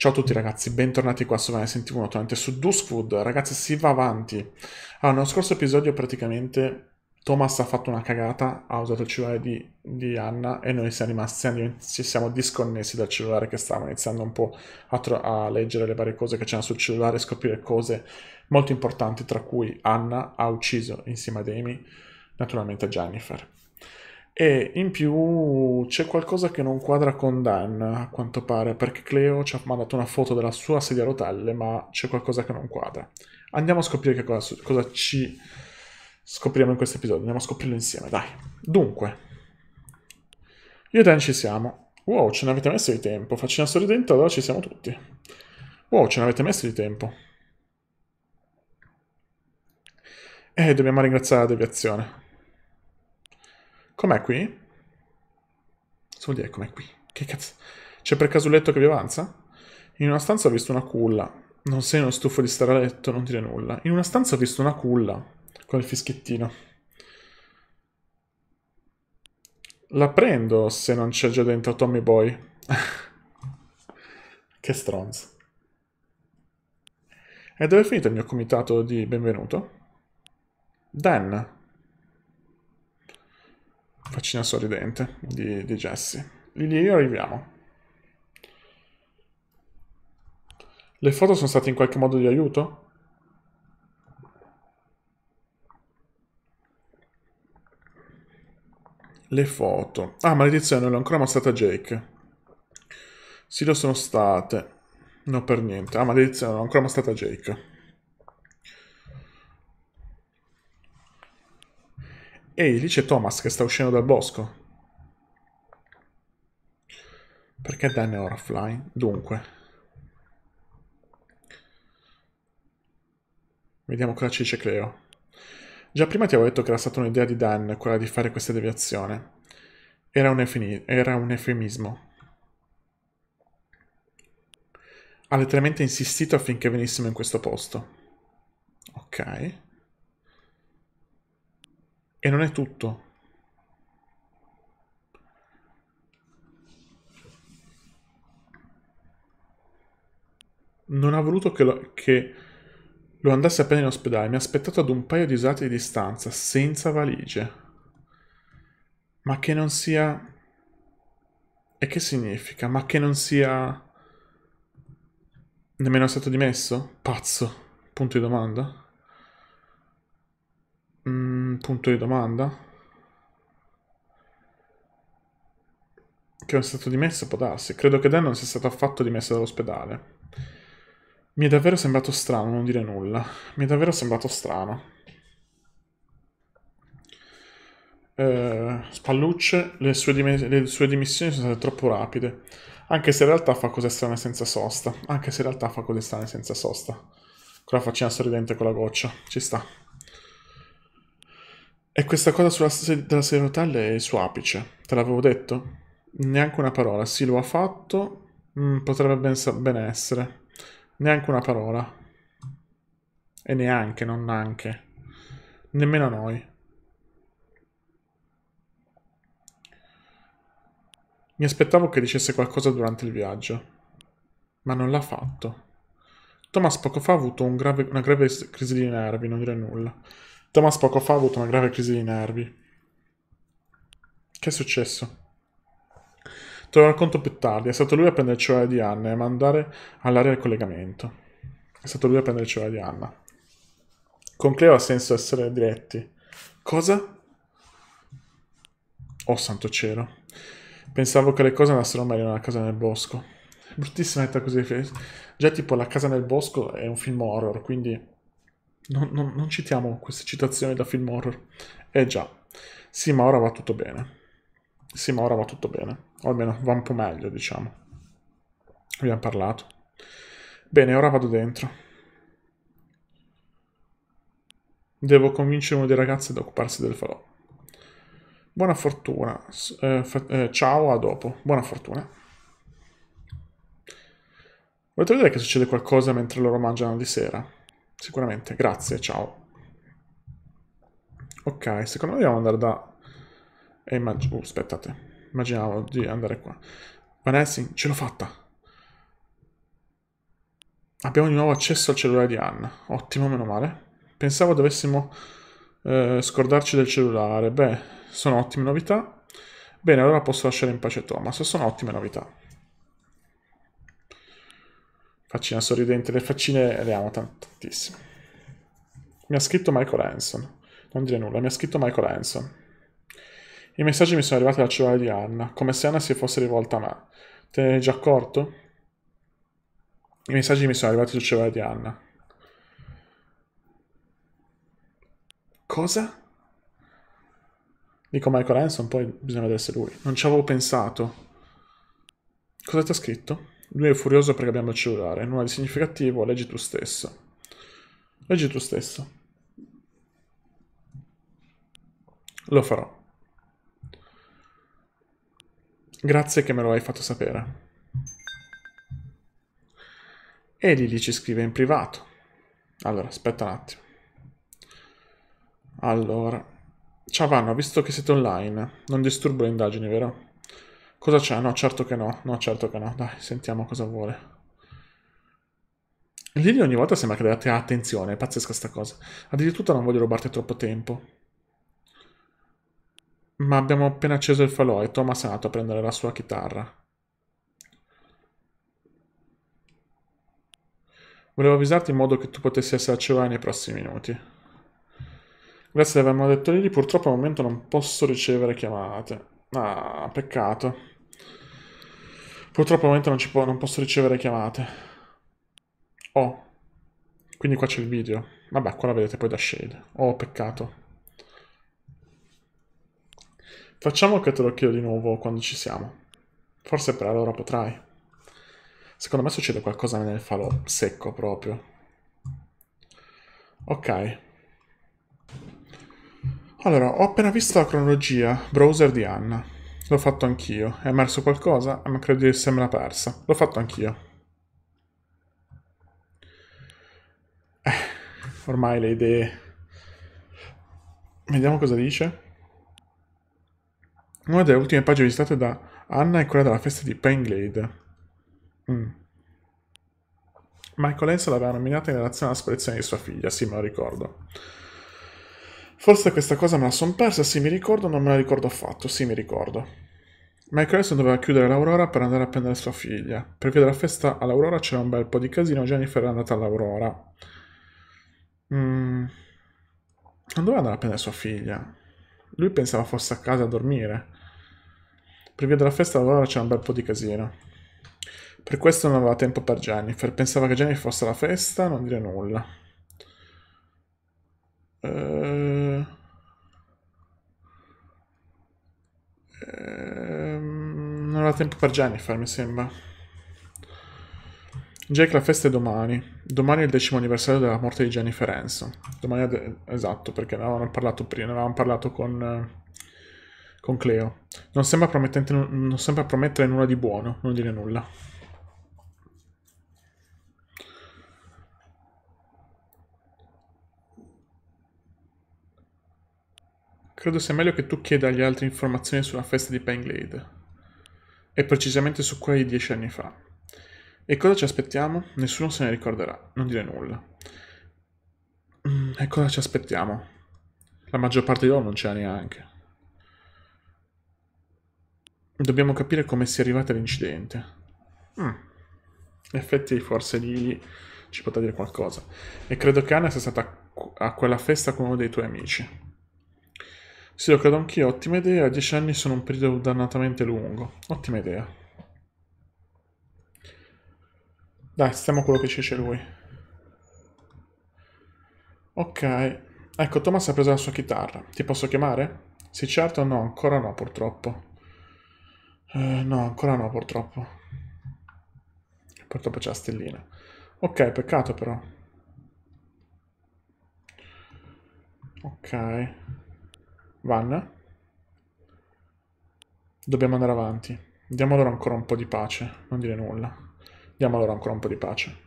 Ciao a tutti ragazzi, bentornati qua su Vanessa TV, naturalmente su Duskwood. Ragazzi, si va avanti. Allora, nello scorso episodio praticamente Thomas ha fatto una cagata, ha usato il cellulare di, di Anna e noi siamo rimasti, ci siamo disconnessi dal cellulare che stavamo iniziando un po' a, a leggere le varie cose che c'erano sul cellulare e scoprire cose molto importanti, tra cui Anna ha ucciso insieme ad Amy, naturalmente Jennifer. E in più c'è qualcosa che non quadra con Dan, a quanto pare, perché Cleo ci ha mandato una foto della sua sedia a rotelle, ma c'è qualcosa che non quadra. Andiamo a scoprire che cosa, cosa ci scopriamo in questo episodio. Andiamo a scoprirlo insieme, dai. Dunque, io e Dan ci siamo. Wow, ce ne avete messo di tempo. Faccina sorridente, allora ci siamo tutti. Wow, ce ne avete messo di tempo. E eh, dobbiamo ringraziare la deviazione. Com'è qui? Cosa vuol dire com'è qui? Che cazzo? C'è per caso un letto che vi avanza? In una stanza ho visto una culla. Non sei uno stufo di stare a letto, non dire nulla. In una stanza ho visto una culla. Con il fischiettino. La prendo se non c'è già dentro Tommy Boy. che stronzo. E dove è finito il mio comitato di benvenuto? Dan, faccina sorridente di, di Jesse. Lì io arriviamo. Le foto sono state in qualche modo di aiuto? Le foto. Ah, maledizione, non l'ho ancora mostrata a Jake. Sì, lo sono state. No, per niente. Ah, maledizione, non l'ho ancora mostrata a Jake. Ehi, lì c'è Thomas che sta uscendo dal bosco. Perché Dan è ora offline? Dunque. Vediamo cosa ci dice Cleo. Già prima ti avevo detto che era stata un'idea di Dan quella di fare questa deviazione. Era un, era un eufemismo. Ha letteralmente insistito affinché venissimo in questo posto. Ok. E non è tutto. Non ha voluto che lo, che lo andasse appena in ospedale. Mi ha aspettato ad un paio di usate di distanza, senza valigie. Ma che non sia... E che significa? Ma che non sia... Nemmeno è stato dimesso? Pazzo. Punto di domanda punto di domanda? Che è stato dimesso può darsi. Credo che Dan non sia stato affatto dimesso dall'ospedale. Mi è davvero sembrato strano non dire nulla. Mi è davvero sembrato strano. Eh, Spallucce, le sue, le sue, dimissioni sono state troppo rapide. Anche se in realtà fa cose strane senza sosta. Anche se in realtà fa cose strane senza sosta. Con la faccina sorridente con la goccia. Ci sta. E questa cosa sulla se- della sedia a rotelle è il suo apice. Te l'avevo detto? Neanche una parola. Sì, lo ha fatto. Mm, potrebbe ben, ben essere. Neanche una parola. E neanche, non neanche, Nemmeno noi. Mi aspettavo che dicesse qualcosa durante il viaggio, ma non l'ha fatto. Thomas poco fa ha avuto un grave, una grave crisi di nervi, non dire nulla. Thomas poco fa ha avuto una grave crisi di nervi. Che è successo? Te lo racconto più tardi. È stato lui a prendere il cellulare di Anna e a mandare all'area il collegamento. È stato lui a prendere il cellulare di Anna. Con Cleo ha senso essere diretti. Cosa? Oh santo cielo. Pensavo che le cose andassero meglio nella casa nel bosco. Bruttissima età così. Già tipo la casa nel bosco è un film horror, quindi non, non, non citiamo queste citazioni da film horror. Eh già, sì, ma ora va tutto bene. Sì, ma ora va tutto bene. O almeno va un po' meglio, diciamo. Abbiamo parlato. Bene, ora vado dentro. Devo convincere uno dei ragazzi ad occuparsi del falò. Buona fortuna. Eh, eh, ciao, a dopo. Buona fortuna. Volete vedere che succede qualcosa mentre loro mangiano di sera? Sicuramente, grazie, ciao. Ok, secondo me dobbiamo andare da... E eh, immag... Uh, aspettate. Immaginavo di andare qua. Vanessa, ce l'ho fatta. Abbiamo di nuovo accesso al cellulare di Anna. Ottimo, meno male. Pensavo dovessimo eh, scordarci del cellulare. Beh, sono ottime novità. Bene, allora posso lasciare in pace Thomas. Sono ottime novità. Faccina sorridente, le faccine le amo tant- tantissimo. Mi ha scritto Michael Hanson. Non dire nulla, mi ha scritto Michael Hanson. I messaggi mi sono arrivati dal cellulare di Anna, come se Anna si fosse rivolta a me. Te ne eri già accorto? I messaggi mi sono arrivati sul cellulare di Anna. Cosa? Dico Michael Hanson, poi bisogna vedere se lui. Non ci avevo pensato. Cosa ti ha scritto? Lui è furioso perché abbiamo il cellulare. Nulla di significativo, leggi tu stesso. Leggi tu stesso. Lo farò. Grazie che me lo hai fatto sapere. E Lili ci scrive in privato. Allora, aspetta un attimo. Allora. Ciao Vanno, visto che siete online, non disturbo le indagini, vero? Cosa c'è? No, certo che no. No, certo che no. Dai, sentiamo cosa vuole. Lily ogni volta sembra che date te attenzione, è pazzesca sta cosa. Addirittura non voglio rubarti troppo tempo. Ma abbiamo appena acceso il falò e Thomas è andato a prendere la sua chitarra. Volevo avvisarti in modo che tu potessi essere a Ceva nei prossimi minuti. Grazie di avermi detto Lily, purtroppo al momento non posso ricevere chiamate. Ah, peccato. Purtroppo al momento non, può, non posso ricevere chiamate. Oh. Quindi qua c'è il video. Vabbè, qua la vedete poi da Shade. Oh, peccato. Facciamo che te lo chiedo di nuovo quando ci siamo. Forse per allora potrai. Secondo me succede qualcosa nel falò secco proprio. Ok. Ok. Allora, ho appena visto la cronologia, browser di Anna. L'ho fatto anch'io. È emerso qualcosa? Eh, ma credo di essermela persa. L'ho fatto anch'io. Eh, ormai le idee... Vediamo cosa dice. Una delle ultime pagine visitate da Anna è quella della festa di Painglade. Mm. Michael Enzo l'aveva nominata in relazione alla spedizione di sua figlia, sì, me lo ricordo. Forse questa cosa me la son persa, sì mi ricordo, non me la ricordo affatto, sì mi ricordo. Michael Jackson doveva chiudere l'Aurora per andare a prendere sua figlia. Per via della festa all'Aurora c'era un bel po' di casino, Jennifer è andata all'Aurora. Mm. Non doveva andare a prendere sua figlia. Lui pensava fosse a casa a dormire. Per via della festa all'Aurora c'era un bel po' di casino. Per questo non aveva tempo per Jennifer. Pensava che Jennifer fosse alla festa, non dire nulla. Ehm... Ehm, non ha tempo per Jennifer, mi sembra. Jake, la festa è domani. Domani è il decimo anniversario della morte di Jennifer Hanson. Domani, esatto, perché ne avevamo parlato prima, ne avevamo parlato con, con Cleo. Non sembra, non sembra promettere nulla di buono, non dire nulla. Credo sia meglio che tu chieda agli altri informazioni sulla festa di Pine E precisamente su quei dieci anni fa. E cosa ci aspettiamo? Nessuno se ne ricorderà, non dire nulla. Mm, e cosa ci aspettiamo? La maggior parte di loro non c'è neanche. Dobbiamo capire come sia arrivata all'incidente. Mm. In effetti forse Lili ci potrà dire qualcosa. E credo che Anna sia stata a quella festa con uno dei tuoi amici. Sì, lo credo anch'io, ottima idea, dieci anni sono un periodo dannatamente lungo, ottima idea. Dai, stiamo a quello che ci dice lui. Ok, ecco, Thomas ha preso la sua chitarra, ti posso chiamare? Sì, certo, no, ancora no, purtroppo. Eh, no, ancora no, purtroppo. Purtroppo c'è la stellina. Ok, peccato però. Ok. Vanna. Dobbiamo andare avanti. Diamo loro ancora un po' di pace. Non dire nulla. Diamo loro ancora un po' di pace.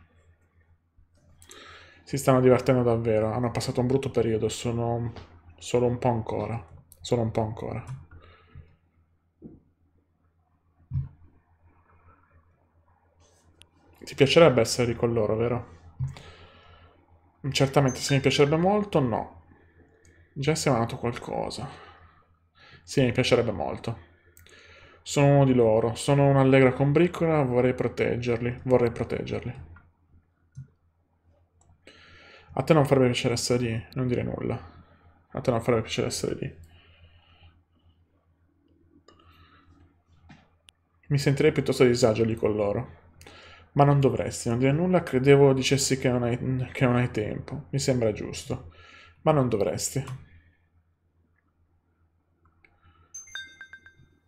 Si stanno divertendo davvero. Hanno passato un brutto periodo. Sono solo un po' ancora. Solo un po' ancora. Ti piacerebbe essere lì con loro, vero? Certamente se mi piacerebbe molto, no. Già si è nato qualcosa. Sì, mi piacerebbe molto. Sono uno di loro, sono un'allegra combriccola, vorrei proteggerli, vorrei proteggerli. A te non farebbe piacere essere lì, non dire nulla. A te non farebbe piacere essere lì. Mi sentirei piuttosto a disagio lì con loro. Ma non dovresti, non dire nulla, credevo dicessi che non hai, che non hai tempo. Mi sembra giusto. Ma non dovresti.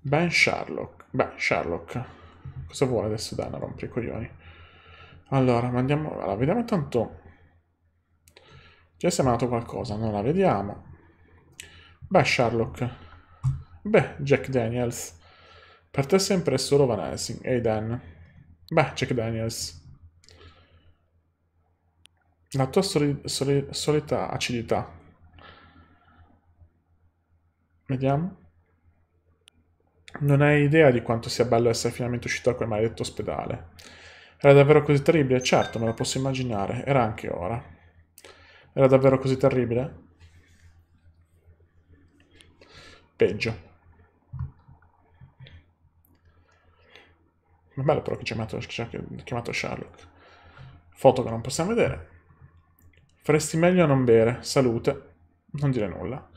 Ben Sherlock. Beh, Sherlock. Cosa vuole adesso Dana? Rompere i coglioni. Allora, mandiamo... Allora, vediamo intanto... Ci è sembrato qualcosa, non la vediamo. Beh, Sherlock. Beh, Jack Daniels. Per te sempre è solo Van Helsing. Ehi, hey Dan. Beh, Jack Daniels. La tua soli, soli, solita acidità. Vediamo. Non hai idea di quanto sia bello essere finalmente uscito da quel maledetto ospedale. Era davvero così terribile? Certo, me lo posso immaginare. Era anche ora. Era davvero così terribile? Peggio. Ma bello però che ci ha chiamato, chiamato Sherlock. Foto che non possiamo vedere. Faresti meglio a non bere, salute. Non dire nulla.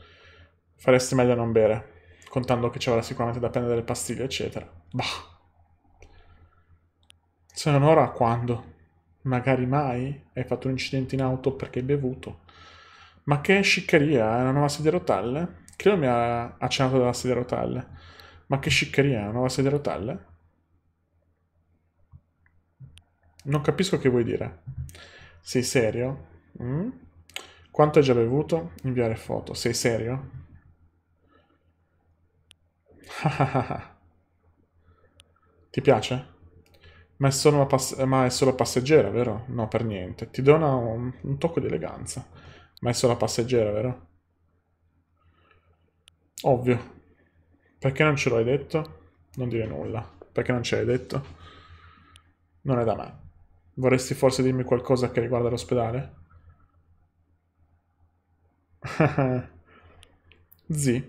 Faresti meglio a non bere, contando che ci avrà sicuramente da prendere le pastiglie, eccetera. Bah. Se non ora, quando? Magari mai? Hai fatto un incidente in auto perché hai bevuto? Ma che sciccheria, è una nuova sedia a rotelle? Credo mi ha accennato dalla sedia a rotelle. Ma che sciccheria, è una nuova sedia a rotelle? Non capisco che vuoi dire. Sei serio? Mm? Quanto hai già bevuto? Inviare foto. Sei serio? Ti piace? Ma è, eh, ma è, solo passeggera, vero? No, per niente. Ti dona un, un tocco di eleganza. Ma è solo passeggera, vero? Ovvio. Perché non ce l'hai detto? Non dire nulla. Perché non ce l'hai detto? Non è da me. Vorresti forse dirmi qualcosa che riguarda l'ospedale? Z.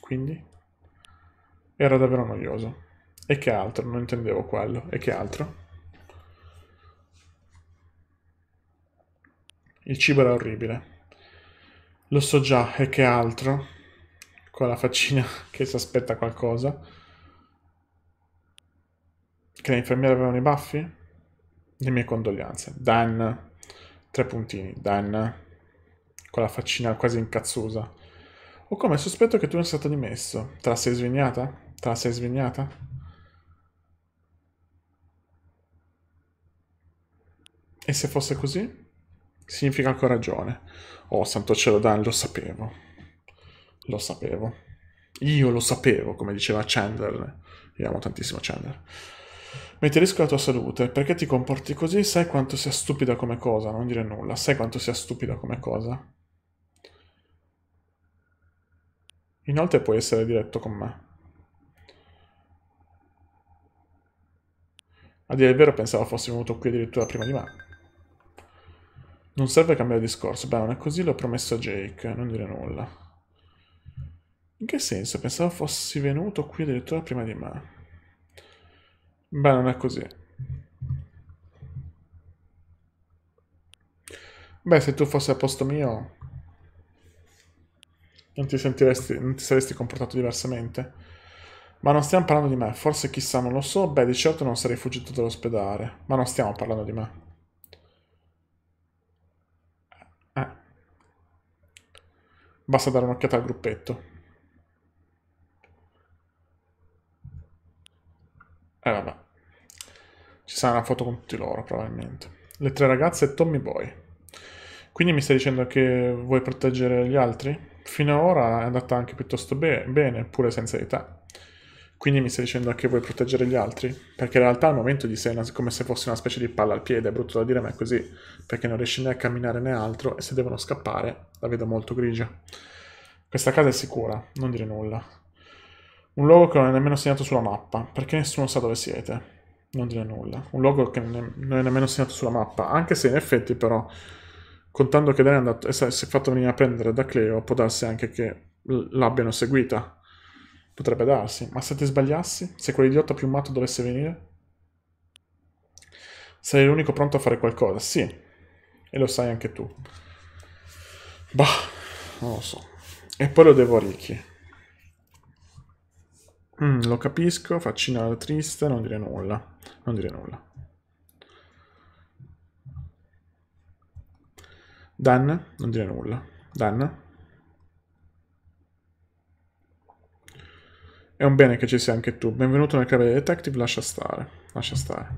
Quindi? Era davvero noioso. E che altro? Non intendevo quello. E che altro? Il cibo era orribile. Lo so già, e che altro? Con la faccina che si aspetta qualcosa. Che le infermiere avevano i baffi? Le mie condoglianze. Dan. Tre puntini. Dan con la faccina quasi incazzosa. O come sospetto che tu non sia stato dimesso. Te la sei svegliata? Te la sei svegliata? E se fosse così? Significa che ho ragione. Oh, santo cielo, Dan, lo sapevo. Lo sapevo. Io lo sapevo, come diceva Chandler. Io amo tantissimo Chandler. Metti a rischio la tua salute. Perché ti comporti così? Sai quanto sia stupida come cosa. Non dire nulla. Sai quanto sia stupida come cosa. Inoltre puoi essere diretto con me. A dire il vero pensavo fossi venuto qui addirittura prima di me. Non serve cambiare discorso. Beh, non è così, l'ho promesso a Jake, non dire nulla. In che senso? Pensavo fossi venuto qui addirittura prima di me. Beh, non è così. Beh, se tu fossi a posto mio, non ti, sentiresti, non ti saresti comportato diversamente. Ma non stiamo parlando di me, forse chissà, non lo so, beh di certo non sarei fuggito dall'ospedale, ma non stiamo parlando di me. Eh. Basta dare un'occhiata al gruppetto. Eh vabbè. Ci sarà una foto con tutti loro, probabilmente. Le tre ragazze e Tommy Boy. Quindi mi stai dicendo che vuoi proteggere gli altri? fino ad ora è andata anche piuttosto be- bene, pure senza di te. Quindi mi stai dicendo che vuoi proteggere gli altri? Perché in realtà al momento di sei una, come se fosse una specie di palla al piede, è brutto da dire, ma è così, perché non riesci né a camminare né altro e se devono scappare la vedo molto grigia. Questa casa è sicura, non dire nulla. Un luogo che non è nemmeno segnato sulla mappa, perché nessuno sa dove siete. Non dire nulla. Un luogo che non è nemmeno segnato sulla mappa, anche se in effetti però contando che lei è, andato, è, eh, si è fatto venire a prendere da Cleo, può darsi anche che l'abbiano seguita. Potrebbe darsi, ma se ti sbagliassi, se quell'idiota più matto dovesse venire? Sei l'unico pronto a fare qualcosa, sì. E lo sai anche tu. Bah, non lo so. E poi lo devo a Ricky. Mm, lo capisco, faccina triste, non dire nulla. Non dire nulla. Dan? Non dire nulla. Dan? È un bene che ci sia anche tu. Benvenuto nel club dei detective, lascia stare. Lascia stare.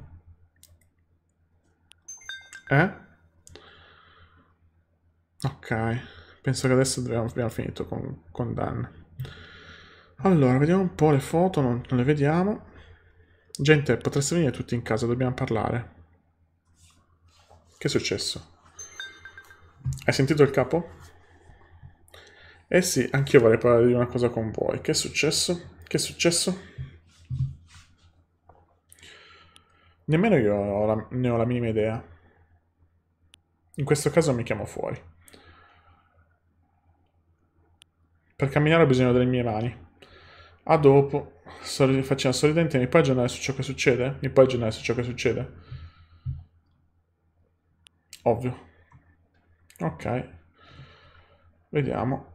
Eh? Ok. Penso che adesso abbiamo finito con, con Dan. Allora, vediamo un po' le foto, non, non le vediamo. Gente, potreste venire tutti in casa, dobbiamo parlare. Che è successo? Hai sentito il capo? Eh sì, anch'io vorrei parlare di una cosa con voi. Che è successo? Che è successo? Nemmeno io ho la, ne ho la minima idea. In questo caso mi chiamo fuori. Per camminare ho bisogno delle mie mani. A dopo, sorri- facendo sorridente, mi puoi aggiornare su ciò che succede? Mi puoi aggiornare su ciò che succede? Ovvio. Ok. Vediamo.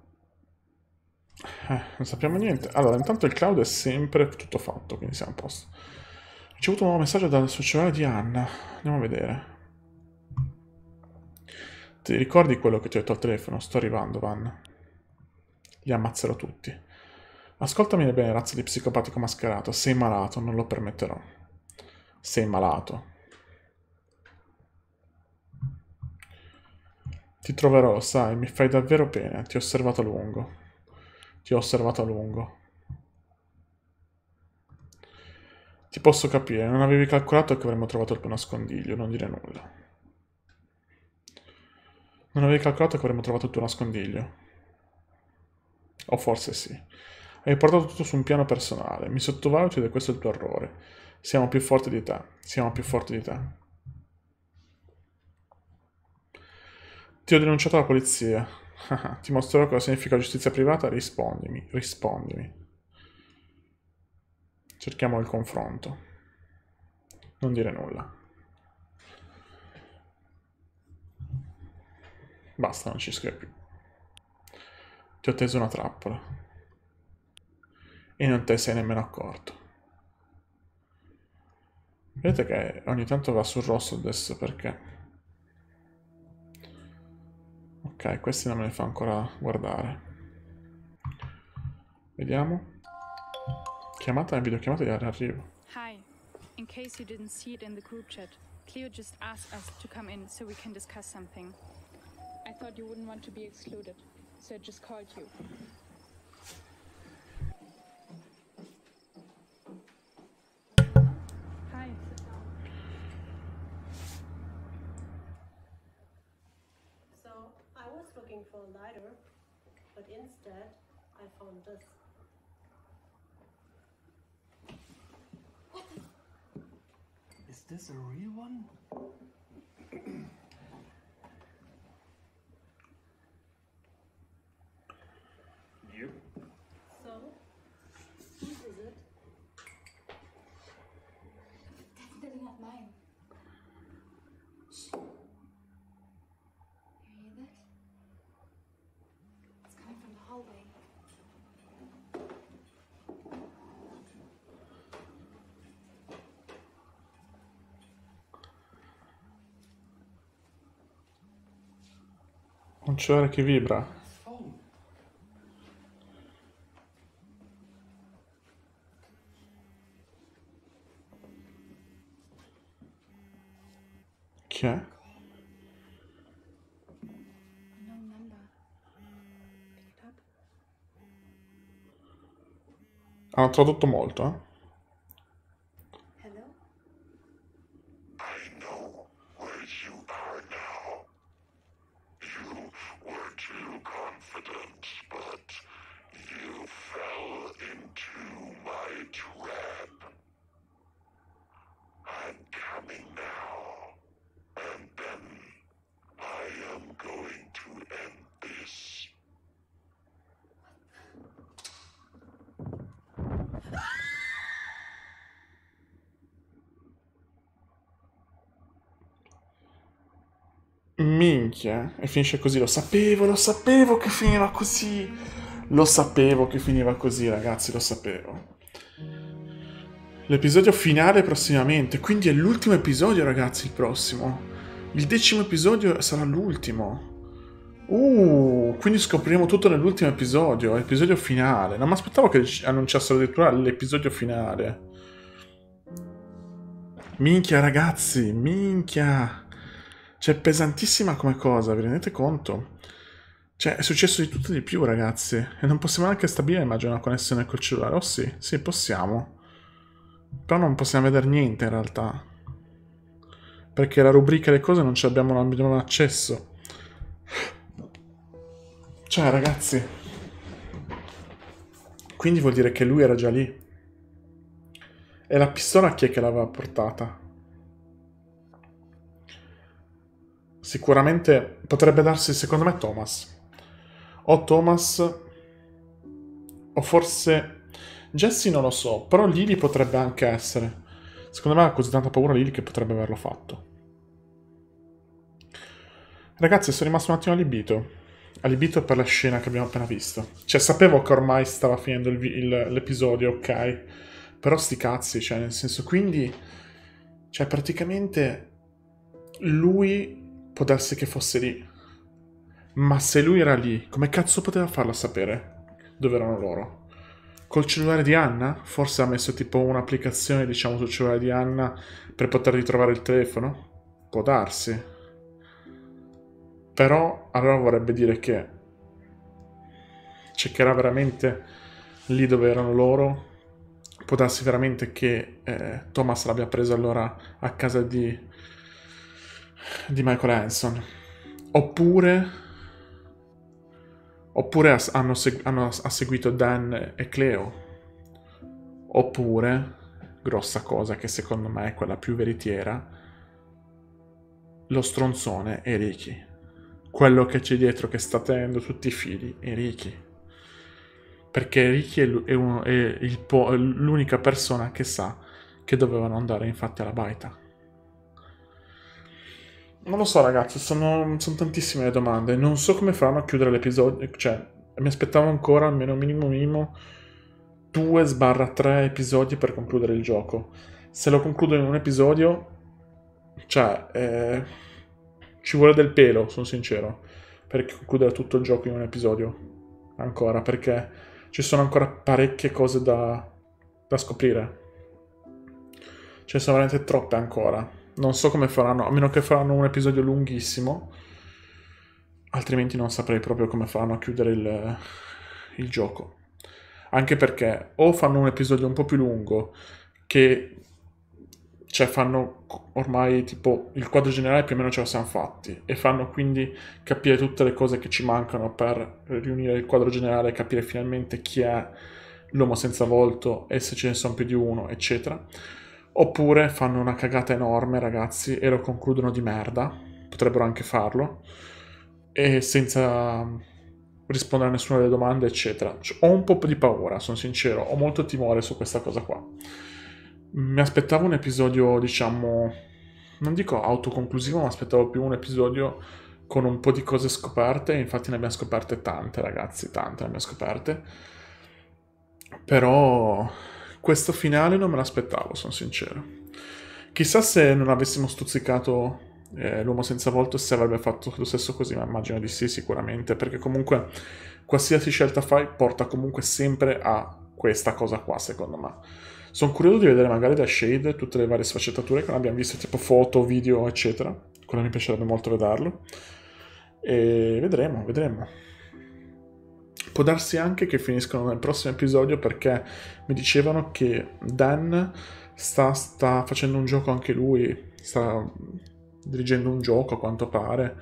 Eh, non sappiamo niente. Allora, intanto il cloud è sempre tutto fatto, quindi siamo a posto. Ho ricevuto un nuovo messaggio dal suo cellulare di Anna. Andiamo a vedere. Ti ricordi quello che ti ho detto al telefono? Sto arrivando, Van. Li ammazzerò tutti. Ascoltami bene, razza di psicopatico mascherato. Sei malato, non lo permetterò. Sei malato. Ti troverò, sai, mi fai davvero pena. Ti ho osservato a lungo. Ti ho osservato a lungo. Ti posso capire, non avevi calcolato che avremmo trovato il tuo nascondiglio, non dire nulla. Non avevi calcolato che avremmo trovato il tuo nascondiglio. O forse sì. Hai portato tutto su un piano personale, mi sottovaluti ed è questo il tuo errore. Siamo più forti di te, siamo più forti di te. Ti ho denunciato alla polizia. Ti mostrerò cosa significa giustizia privata, rispondimi, rispondimi. Cerchiamo il confronto. Non dire nulla. Basta, non ci scrive più. Ti ho teso una trappola. E non te sei nemmeno accorto. Vedete che ogni tanto va sul rosso adesso perché... Ok, questi non me li fa ancora guardare. Vediamo. Chiamata e videochiamata di arrivo. Hi. In case you didn't see it in the group chat, Cleo just asked us to come in so we can discuss something. I thought you wouldn't want to be excluded, so I just called you. this. Is this a real one? Un cellulare che vibra. Che è? Hanno tradotto molto, eh? minchia. E finisce così, lo sapevo, lo sapevo che finiva così. Lo sapevo che finiva così, ragazzi, lo sapevo. L'episodio finale prossimamente, quindi è l'ultimo episodio, ragazzi, il prossimo. Il decimo episodio sarà l'ultimo. Uh, quindi scopriremo tutto nell'ultimo episodio, episodio finale. Non mi aspettavo che annunciassero addirittura l'episodio finale. Minchia, ragazzi, minchia. Cioè, pesantissima come cosa, vi rendete conto? Cioè, è successo di tutto e di più, ragazzi. E non possiamo neanche stabilire, immagino, una connessione col cellulare. Oh sì, sì, possiamo. Però non possiamo vedere niente, in realtà. Perché la rubrica e le cose non ci abbiamo, non abbiamo accesso. Cioè, ragazzi. Quindi vuol dire che lui era già lì. E la pistola chi è che l'aveva portata? Sicuramente potrebbe darsi, secondo me, Thomas. O Thomas... O forse... Jesse non lo so, però Lily potrebbe anche essere. Secondo me ha così tanta paura Lily che potrebbe averlo fatto. Ragazzi, sono rimasto un attimo allibito. Allibito per la scena che abbiamo appena visto. Cioè, sapevo che ormai stava finendo l'episodio, ok? Però sti cazzi, cioè, nel senso, quindi... Cioè, praticamente... Lui Può darsi che fosse lì. Ma se lui era lì, come cazzo poteva farla sapere? Dove erano loro? Col cellulare di Anna? Forse ha messo tipo un'applicazione, diciamo, sul cellulare di Anna per poter ritrovare il telefono? Può darsi. Però allora vorrebbe dire che cercherà veramente lì dove erano loro. Può darsi veramente che eh, Thomas l'abbia preso allora a casa di di Michael Hanson. Oppure... Oppure hanno, seg- hanno ha seguito Dan e Cleo. Oppure, grossa cosa che secondo me è quella più veritiera, lo stronzone è Ricky. Quello che c'è dietro che sta tenendo tutti i fili è Ricky. Perché Ricky è, l- è, uno, è po- l'unica persona che sa che dovevano andare infatti alla baita. Non lo so, ragazzi, sono, sono tantissime le domande. Non so come faranno a chiudere l'episodio. Cioè, mi aspettavo ancora almeno minimo minimo 2 sbarra 3 episodi per concludere il gioco. Se lo concludo in un episodio, cioè, eh, ci vuole del pelo, sono sincero, per concludere tutto il gioco in un episodio. Ancora, perché ci sono ancora parecchie cose da, da scoprire. Ce ne sono veramente troppe ancora non so come faranno, a meno che faranno un episodio lunghissimo, altrimenti non saprei proprio come faranno a chiudere il, il gioco. Anche perché o fanno un episodio un po' più lungo, che cioè fanno ormai tipo il quadro generale più o meno ce lo siamo fatti e fanno quindi capire tutte le cose che ci mancano per riunire il quadro generale e capire finalmente chi è l'uomo senza volto e se ce ne sono più di uno, eccetera. Oppure fanno una cagata enorme, ragazzi, e lo concludono di merda. Potrebbero anche farlo. E senza mm, rispondere a nessuna delle domande, eccetera. Cioè, ho un po' di paura, sono sincero. Ho molto timore su questa cosa qua. Mi aspettavo un episodio, diciamo... Non dico autoconclusivo, ma aspettavo più un episodio con un po' di cose scoperte. Infatti ne abbiamo scoperte tante, ragazzi, tante ne abbiamo scoperte. Però questo finale non me l'aspettavo, sono sincero. Chissà se non avessimo stuzzicato eh, l'uomo senza volto se avrebbe fatto lo stesso così, ma immagino di sì sicuramente, perché comunque qualsiasi scelta fai porta comunque sempre a questa cosa qua, secondo me. Sono curioso di vedere magari da Shade tutte le varie sfaccettature che non abbiamo visto, tipo foto, video, eccetera. Quello mi piacerebbe molto vederlo. E vedremo, vedremo. Può darsi anche che finiscono nel prossimo episodio perché mi dicevano che Dan sta, sta facendo un gioco anche lui, sta dirigendo un gioco a quanto pare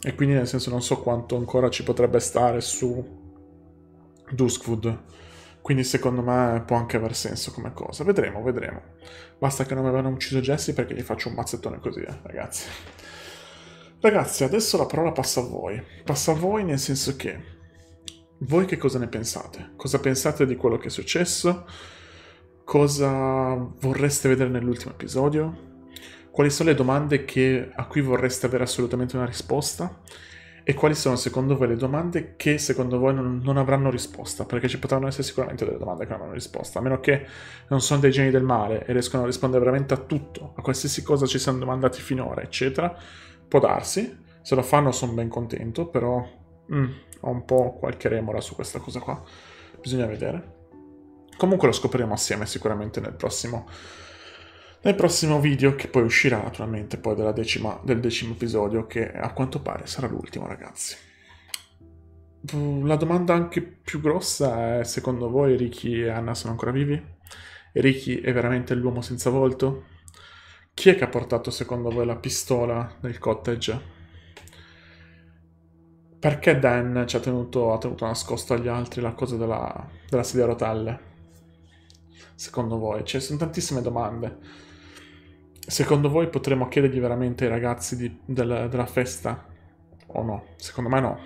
e quindi nel senso non so quanto ancora ci potrebbe stare su Duskwood. Quindi secondo me può anche aver senso come cosa. Vedremo, vedremo. Basta che non mi avevano ucciso Jesse perché gli faccio un mazzettone così, eh, ragazzi. Ragazzi, adesso la parola passa a voi. Passa a voi nel senso che voi che cosa ne pensate? Cosa pensate di quello che è successo? Cosa vorreste vedere nell'ultimo episodio? Quali sono le domande che, a cui vorreste avere assolutamente una risposta? E quali sono secondo voi le domande che secondo voi non, non avranno risposta? Perché ci potranno essere sicuramente delle domande che non hanno risposta, a meno che non sono dei geni del mare e riescono a rispondere veramente a tutto, a qualsiasi cosa ci siano domandati finora, eccetera. Può darsi, se lo fanno sono ben contento, però Mm, ho un po' qualche remora su questa cosa qua. Bisogna vedere. Comunque lo scopriremo assieme sicuramente nel prossimo, nel prossimo video che poi uscirà naturalmente poi decima, del decimo episodio che a quanto pare sarà l'ultimo ragazzi. La domanda anche più grossa è secondo voi Ricky e Anna sono ancora vivi? E Ricky è veramente l'uomo senza volto? Chi è che ha portato secondo voi la pistola nel cottage? Perché Dan ci ha tenuto, ha tenuto nascosto agli altri la cosa della, della sedia a rotelle? Secondo voi? Ci cioè, sono tantissime domande. Secondo voi potremmo chiedergli veramente ai ragazzi di, del, della festa? O no? Secondo me no.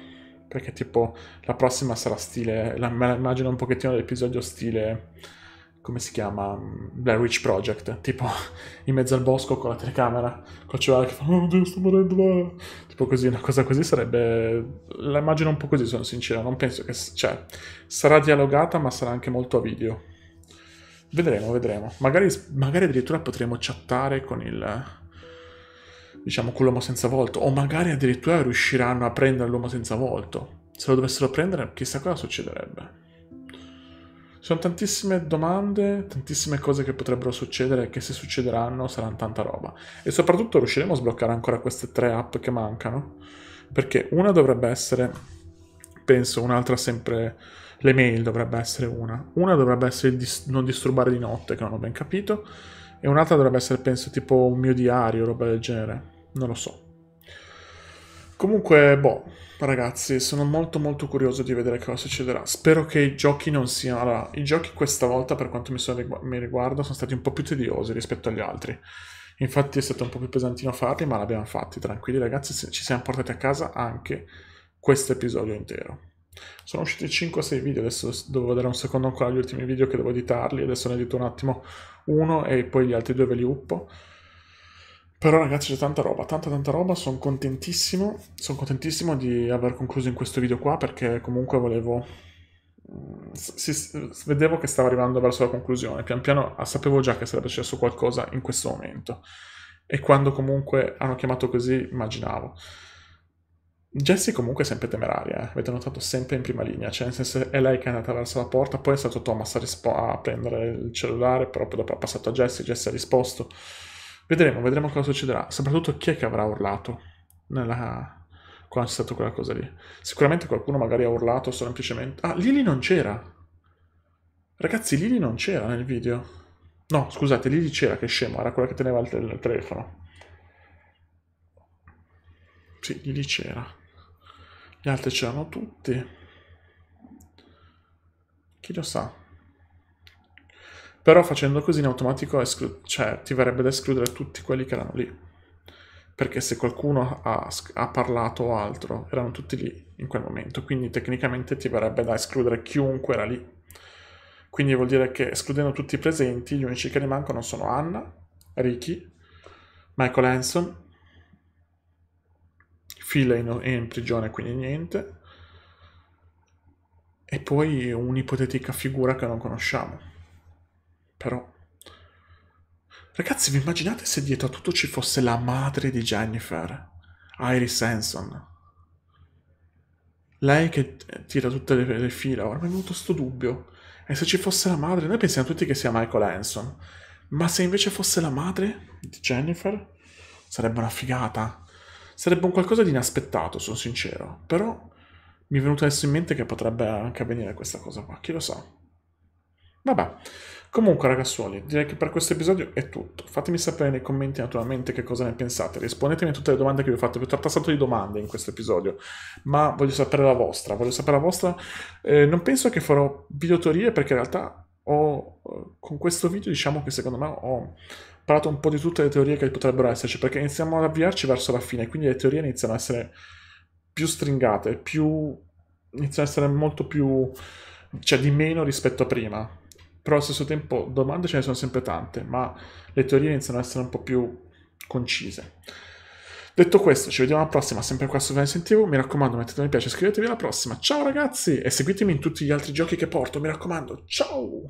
Perché tipo la prossima sarà stile... La, me la immagino un pochettino l'episodio stile come si chiama? Mm, Blair Witch Project, tipo in mezzo al bosco con la telecamera, col cellulare che fa oh Dio sto morendo, là. tipo così, una cosa così sarebbe, la immagino un po' così sono sincero, non penso che, cioè, sarà dialogata ma sarà anche molto a video. Vedremo, vedremo, magari, magari addirittura potremo chattare con il, diciamo, con l'uomo senza volto, o magari addirittura riusciranno a prendere l'uomo senza volto. Se lo dovessero prendere, chissà cosa succederebbe. Sono tantissime domande, tantissime cose che potrebbero succedere e che se succederanno saranno tanta roba. E soprattutto riusciremo a sbloccare ancora queste tre app che mancano? Perché una dovrebbe essere, penso, un'altra sempre... Le mail dovrebbe essere una. Una dovrebbe essere dis- non disturbare di notte, che non ho ben capito. E un'altra dovrebbe essere, penso, tipo un mio diario, roba del genere. Non lo so. Comunque, boh, ragazzi, sono molto molto curioso di vedere cosa succederà. Spero che i giochi non siano... Allora, i giochi questa volta, per quanto mi, rigu mi riguarda, sono stati un po' più tediosi rispetto agli altri. Infatti è stato un po' più pesantino farli, ma l'abbiamo fatti, tranquilli ragazzi, ci siamo portati a casa anche questo episodio intero. Sono usciti 5-6 video, adesso devo vedere un secondo ancora gli ultimi video che devo editarli, adesso ne edito un attimo uno e poi gli altri due ve li uppo. Però ragazzi c'è tanta roba, tanta tanta roba, sono contentissimo, sono contentissimo di aver concluso in questo video qua perché comunque volevo... Mm, si, si, vedevo che stava arrivando verso la conclusione, pian piano sapevo già che sarebbe successo qualcosa in questo momento e quando comunque hanno chiamato così immaginavo. Jessie comunque è sempre temeraria, eh. avete notato sempre in prima linea, cioè nel senso è lei che è andata verso la porta, poi è stato Thomas a, a prendere il cellulare, però dopo è passato a Jessie, Jessie ha risposto. Vedremo, vedremo cosa succederà. Soprattutto chi è che avrà urlato nella... quando c'è stata quella cosa lì. Sicuramente qualcuno magari ha urlato semplicemente... Ah, Lili non c'era! Ragazzi, Lili non c'era nel video. No, scusate, Lili c'era, che scemo, era quella che teneva il, tel- il telefono. Sì, Lili c'era. Gli altri c'erano tutti. Chi lo sa? Però facendo così in automatico esclu- cioè, ti verrebbe da escludere tutti quelli che erano lì. Perché se qualcuno ha, ha parlato o altro, erano tutti lì in quel momento. Quindi tecnicamente ti verrebbe da escludere chiunque era lì. Quindi vuol dire che escludendo tutti i presenti, gli unici che rimangono sono Anna, Ricky, Michael Hanson, Phil è in, è in prigione quindi niente, e poi un'ipotetica figura che non conosciamo. Però... Ragazzi, vi immaginate se dietro a tutto ci fosse la madre di Jennifer, Iris Hanson? Lei che tira tutte le, le fila, ora mi è venuto questo dubbio. E se ci fosse la madre, noi pensiamo tutti che sia Michael Hanson. Ma se invece fosse la madre di Jennifer, sarebbe una figata. Sarebbe un qualcosa di inaspettato, sono sincero. Però mi è venuto adesso in mente che potrebbe anche avvenire questa cosa qua, chi lo sa. Vabbè. Comunque ragazzuoli, direi che per questo episodio è tutto. Fatemi sapere nei commenti naturalmente che cosa ne pensate, rispondetemi a tutte le domande che vi ho fatto, vi ho trattato di domande in questo episodio, ma voglio sapere la vostra, voglio sapere la vostra. Eh, non penso che farò videotorie, perché in realtà ho, eh, con questo video diciamo che secondo me ho parlato un po' di tutte le teorie che potrebbero esserci, perché iniziamo ad avviarci verso la fine, quindi le teorie iniziano a essere più stringate, più... iniziano a essere molto più... cioè di meno rispetto a prima però allo stesso tempo domande ce ne sono sempre tante, ma le teorie iniziano ad essere un po' più concise. Detto questo, ci vediamo alla prossima, sempre qua su Vincent TV. Mi raccomando, mettete mi piace, iscrivetevi alla prossima. Ciao ragazzi e seguitemi in tutti gli altri giochi che porto, mi raccomando. Ciao!